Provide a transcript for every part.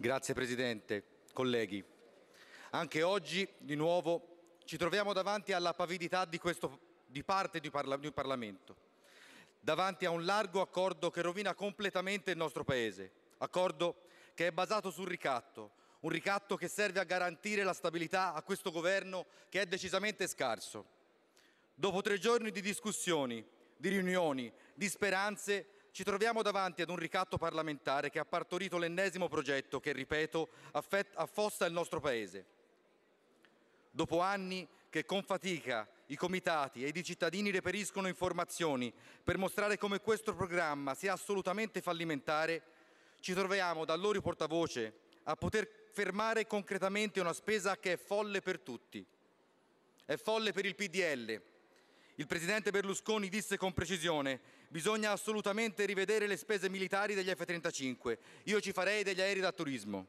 Grazie Presidente, colleghi. Anche oggi, di nuovo, ci troviamo davanti alla pavidità di, questo, di parte di, parla, di Parlamento, davanti a un largo accordo che rovina completamente il nostro Paese, accordo che è basato sul ricatto, un ricatto che serve a garantire la stabilità a questo governo che è decisamente scarso. Dopo tre giorni di discussioni, di riunioni, di speranze, ci troviamo davanti ad un ricatto parlamentare che ha partorito l'ennesimo progetto che, ripeto, affossa il nostro Paese. Dopo anni che con fatica i comitati ed i cittadini reperiscono informazioni per mostrare come questo programma sia assolutamente fallimentare, ci troviamo da loro portavoce a poter fermare concretamente una spesa che è folle per tutti. È folle per il PDL, il presidente Berlusconi disse con precisione bisogna assolutamente rivedere le spese militari degli F-35, io ci farei degli aerei da turismo.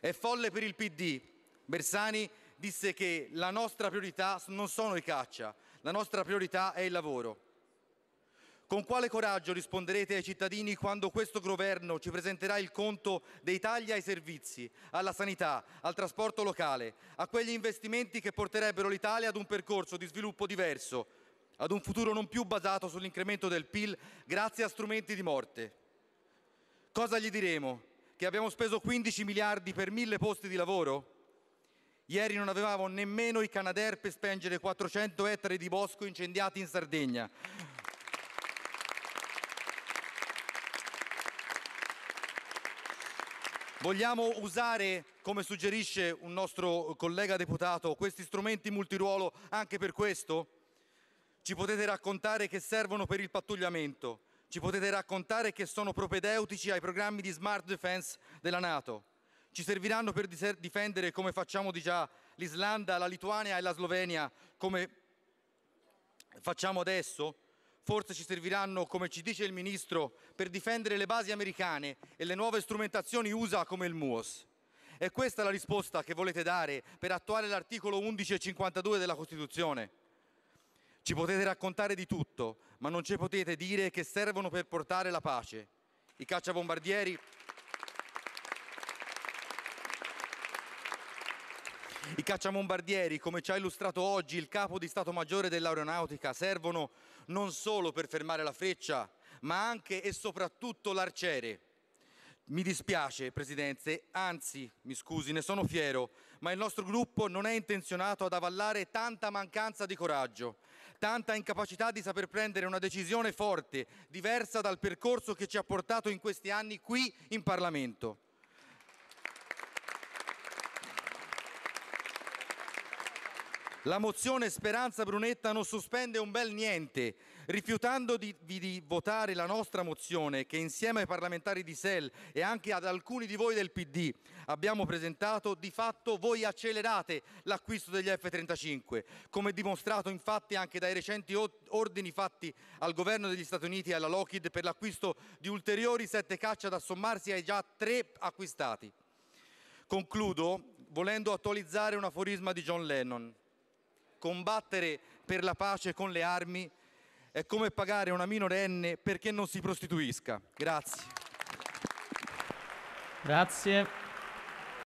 È folle per il PD. Bersani disse che la nostra priorità non sono i caccia, la nostra priorità è il lavoro. Con quale coraggio risponderete ai cittadini quando questo governo ci presenterà il conto dei tagli ai servizi, alla sanità, al trasporto locale, a quegli investimenti che porterebbero l'Italia ad un percorso di sviluppo diverso, ad un futuro non più basato sull'incremento del PIL grazie a strumenti di morte. Cosa gli diremo? Che abbiamo speso 15 miliardi per mille posti di lavoro? Ieri non avevamo nemmeno i Canadair per spengere 400 ettari di bosco incendiati in Sardegna. Vogliamo usare, come suggerisce un nostro collega deputato, questi strumenti multiruolo anche per questo? Ci potete raccontare che servono per il pattugliamento, ci potete raccontare che sono propedeutici ai programmi di smart defense della Nato. Ci serviranno per difendere, come facciamo di già, l'Islanda, la Lituania e la Slovenia, come facciamo adesso? Forse ci serviranno, come ci dice il Ministro, per difendere le basi americane e le nuove strumentazioni USA come il MUOS. È questa la risposta che volete dare per attuare l'articolo 11 e 52 della Costituzione? Ci potete raccontare di tutto, ma non ci potete dire che servono per portare la pace. I cacciabombardieri... I cacciabombardieri, come ci ha illustrato oggi il capo di Stato Maggiore dell'Aeronautica, servono non solo per fermare la freccia, ma anche e soprattutto l'arciere. Mi dispiace, Presidente, anzi, mi scusi, ne sono fiero, ma il nostro gruppo non è intenzionato ad avallare tanta mancanza di coraggio tanta incapacità di saper prendere una decisione forte, diversa dal percorso che ci ha portato in questi anni qui in Parlamento. La mozione Speranza Brunetta non sospende un bel niente, rifiutandovi di, votare la nostra mozione che insieme ai parlamentari di SEL e anche ad alcuni di voi del PD abbiamo presentato, di fatto voi accelerate l'acquisto degli F-35, come dimostrato infatti anche dai recenti ordini fatti al governo degli Stati Uniti e alla Lockheed per l'acquisto di ulteriori sette caccia da sommarsi ai già tre acquistati. Concludo volendo attualizzare un aforisma di John Lennon combattere per la pace con le armi è come pagare una minorenne perché non si prostituisca. Grazie. Grazie.